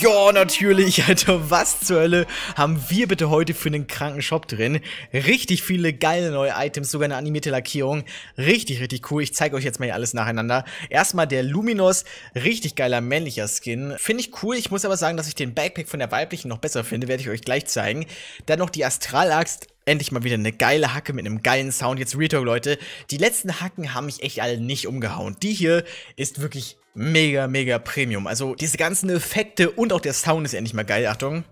Ja, natürlich, Alter. Was zur Hölle haben wir bitte heute für einen kranken Shop drin? Richtig viele geile neue Items, sogar eine animierte Lackierung. Richtig, richtig cool. Ich zeige euch jetzt mal hier alles nacheinander. Erstmal der Luminos, richtig geiler männlicher Skin. Finde ich cool. Ich muss aber sagen, dass ich den Backpack von der weiblichen noch besser finde. Werde ich euch gleich zeigen. Dann noch die Astralaxt, Endlich mal wieder eine geile Hacke mit einem geilen Sound. Jetzt Retalk, Leute. Die letzten Hacken haben mich echt alle nicht umgehauen. Die hier ist wirklich mega, mega Premium. Also diese ganzen Effekte und auch der Sound ist endlich mal geil. Achtung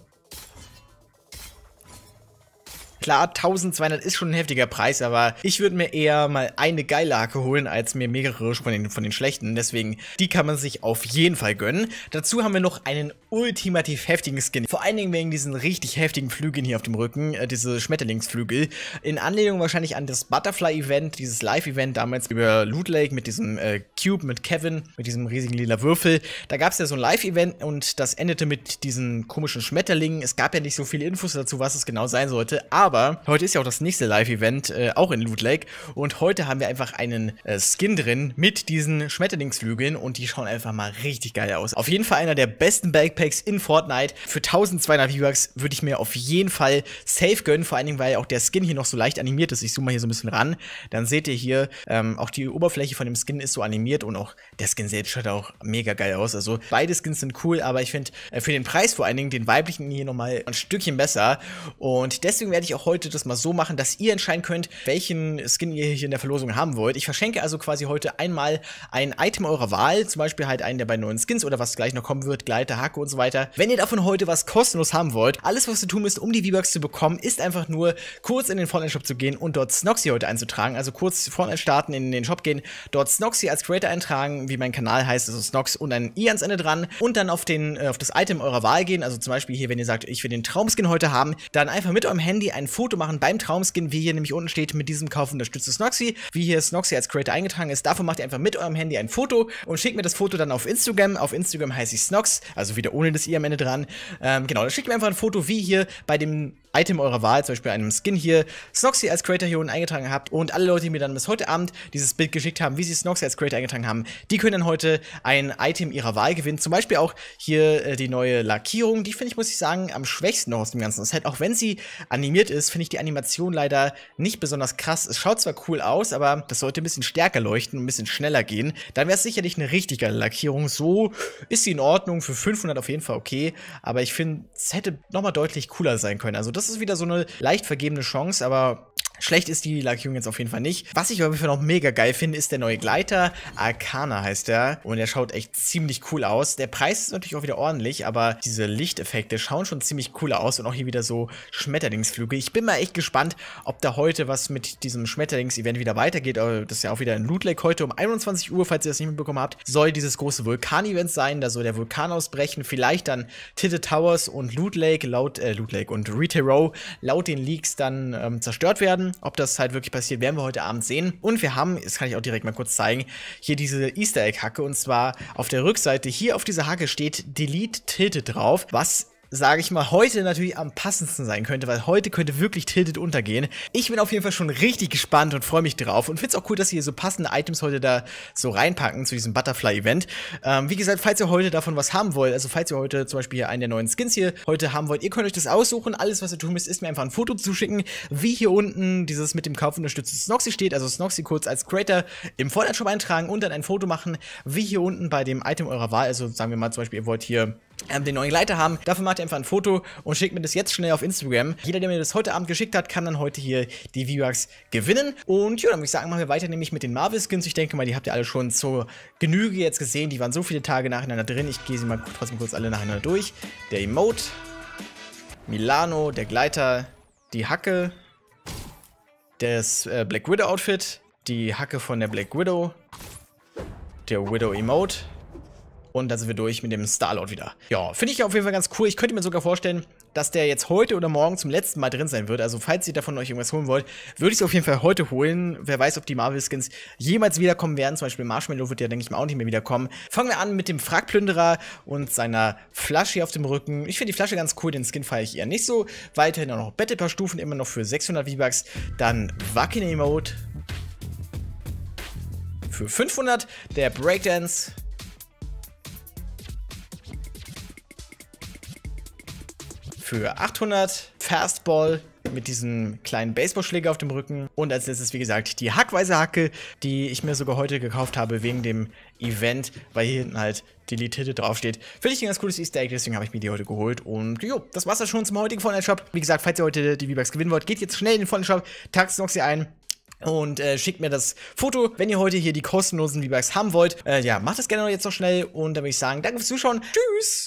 klar, 1200 ist schon ein heftiger Preis, aber ich würde mir eher mal eine geile Hacke holen, als mir mehrere von den, von den schlechten. Deswegen, die kann man sich auf jeden Fall gönnen. Dazu haben wir noch einen ultimativ heftigen Skin. Vor allen Dingen wegen diesen richtig heftigen Flügeln hier auf dem Rücken, äh, diese Schmetterlingsflügel. In Anlehnung wahrscheinlich an das Butterfly-Event, dieses Live-Event damals über Loot Lake mit diesem äh, Cube, mit Kevin, mit diesem riesigen lila Würfel. Da gab es ja so ein Live-Event und das endete mit diesen komischen Schmetterlingen. Es gab ja nicht so viele Infos dazu, was es genau sein sollte, aber aber heute ist ja auch das nächste Live-Event, äh, auch in Loot Lake. Und heute haben wir einfach einen äh, Skin drin mit diesen Schmetterlingsflügeln und die schauen einfach mal richtig geil aus. Auf jeden Fall einer der besten Backpacks in Fortnite. Für 1200 V-Bucks würde ich mir auf jeden Fall safe gönnen, vor allen Dingen, weil auch der Skin hier noch so leicht animiert ist. Ich zoome mal hier so ein bisschen ran. Dann seht ihr hier, ähm, auch die Oberfläche von dem Skin ist so animiert und auch der Skin selbst schaut auch mega geil aus. Also beide Skins sind cool, aber ich finde äh, für den Preis vor allen Dingen den weiblichen hier nochmal ein Stückchen besser. Und deswegen werde ich auch heute das mal so machen, dass ihr entscheiden könnt, welchen Skin ihr hier in der Verlosung haben wollt. Ich verschenke also quasi heute einmal ein Item eurer Wahl, zum Beispiel halt einen der beiden neuen Skins oder was gleich noch kommen wird, Gleiter, Hacke und so weiter. Wenn ihr davon heute was kostenlos haben wollt, alles was ihr tun müsst, um die V-Bucks zu bekommen, ist einfach nur kurz in den Fortnite Shop zu gehen und dort Snoxy heute einzutragen. Also kurz Fortnite starten, in den Shop gehen, dort Snoxy als Creator eintragen, wie mein Kanal heißt, also Snox und ein i ans Ende dran und dann auf, den, äh, auf das Item eurer Wahl gehen. Also zum Beispiel hier, wenn ihr sagt, ich will den Traumskin heute haben, dann einfach mit eurem Handy ein ein Foto machen beim Traumskin, wie hier nämlich unten steht, mit diesem Kauf unterstützt es Noxy. Wie hier Snoxy als Creator eingetragen ist, davon macht ihr einfach mit eurem Handy ein Foto und schickt mir das Foto dann auf Instagram. Auf Instagram heiße ich Snox, also wieder ohne das i am Ende dran. Ähm, genau, dann schickt mir einfach ein Foto, wie hier bei dem Item eurer Wahl, zum Beispiel einem Skin hier, Snoxy als Creator hier unten eingetragen habt und alle Leute, die mir dann bis heute Abend dieses Bild geschickt haben, wie sie Snoxy als Creator eingetragen haben, die können dann heute ein Item ihrer Wahl gewinnen. Zum Beispiel auch hier äh, die neue Lackierung, die finde ich, muss ich sagen, am schwächsten noch aus dem ganzen Set. Auch wenn sie animiert ist, finde ich die Animation leider nicht besonders krass. Es schaut zwar cool aus, aber das sollte ein bisschen stärker leuchten, ein bisschen schneller gehen. Dann wäre es sicherlich eine richtig geile Lackierung. So ist sie in Ordnung, für 500 auf jeden Fall okay, aber ich finde, es hätte nochmal deutlich cooler sein können. Also das das ist wieder so eine leicht vergebene Chance, aber Schlecht ist die Lackierung jetzt auf jeden Fall nicht. Was ich aber für noch mega geil finde, ist der neue Gleiter. Arcana heißt der. Und der schaut echt ziemlich cool aus. Der Preis ist natürlich auch wieder ordentlich, aber diese Lichteffekte schauen schon ziemlich cool aus. Und auch hier wieder so Schmetterlingsflüge. Ich bin mal echt gespannt, ob da heute was mit diesem Schmetterlings-Event wieder weitergeht. Das ist ja auch wieder in Loot Lake heute um 21 Uhr, falls ihr das nicht mitbekommen habt. Soll dieses große Vulkan-Event sein. Da soll der Vulkan ausbrechen. Vielleicht dann Titte Towers und Loot Lake laut, äh, Loot Lake und Retail Row laut den Leaks dann ähm, zerstört werden. Ob das halt wirklich passiert, werden wir heute Abend sehen. Und wir haben, das kann ich auch direkt mal kurz zeigen, hier diese Easter Egg Hacke und zwar auf der Rückseite hier auf dieser Hacke steht Delete Tilted drauf, was sage ich mal, heute natürlich am passendsten sein könnte, weil heute könnte wirklich Tilted untergehen. Ich bin auf jeden Fall schon richtig gespannt und freue mich drauf und finde es auch cool, dass ihr hier so passende Items heute da so reinpacken zu diesem Butterfly-Event. Ähm, wie gesagt, falls ihr heute davon was haben wollt, also falls ihr heute zum Beispiel einen der neuen Skins hier heute haben wollt, ihr könnt euch das aussuchen. Alles, was ihr tun müsst, ist mir einfach ein Foto zuschicken, wie hier unten dieses mit dem Kauf unterstützte Snoxy steht, also Snoxy kurz als Creator im Vordershop eintragen und dann ein Foto machen, wie hier unten bei dem Item eurer Wahl, also sagen wir mal zum Beispiel, ihr wollt hier ähm, den neuen Leiter haben. Dafür macht ihr einfach ein Foto und schickt mir das jetzt schnell auf Instagram. Jeder, der mir das heute Abend geschickt hat, kann dann heute hier die V-Bucks gewinnen. Und ja, dann würde ich sagen, machen wir weiter nämlich mit den Marvel-Skins. Ich denke mal, die habt ihr alle schon zur Genüge jetzt gesehen. Die waren so viele Tage nacheinander drin. Ich gehe sie mal trotzdem kurz alle nacheinander durch. Der Emote, Milano, der Gleiter, die Hacke, das äh, Black Widow Outfit, die Hacke von der Black Widow, der Widow Emote, und dann sind wir durch mit dem Starlord wieder. Ja, finde ich auf jeden Fall ganz cool. Ich könnte mir sogar vorstellen, dass der jetzt heute oder morgen zum letzten Mal drin sein wird. Also falls ihr davon euch irgendwas holen wollt, würde ich es auf jeden Fall heute holen. Wer weiß, ob die Marvel-Skins jemals wiederkommen werden. Zum Beispiel Marshmallow wird ja, denke ich mal, auch nicht mehr wiederkommen. Fangen wir an mit dem Frackplünderer und seiner Flasche hier auf dem Rücken. Ich finde die Flasche ganz cool, den Skin feiere ich eher nicht so. Weiterhin auch noch Battle paar Stufen, immer noch für 600 V-Bucks. Dann Wacken Emote für 500. Der Breakdance für 800. Fastball mit diesem kleinen Baseballschläger auf dem Rücken. Und als letztes, wie gesagt, die hackweise Hacke, die ich mir sogar heute gekauft habe wegen dem Event, weil hier hinten halt die Delete draufsteht. Finde ich ein ganz cooles Easter Egg, deswegen habe ich mir die heute geholt. Und jo, das war's dann schon zum heutigen Fortnite Shop. Wie gesagt, falls ihr heute die V-Bucks gewinnen wollt, geht jetzt schnell in den Fortnite Shop, tags noch sie ein, und äh, schickt mir das Foto, wenn ihr heute hier die kostenlosen V-Bucks haben wollt. Äh, ja, macht das gerne jetzt noch schnell und dann würde ich sagen, danke fürs Zuschauen. Tschüss!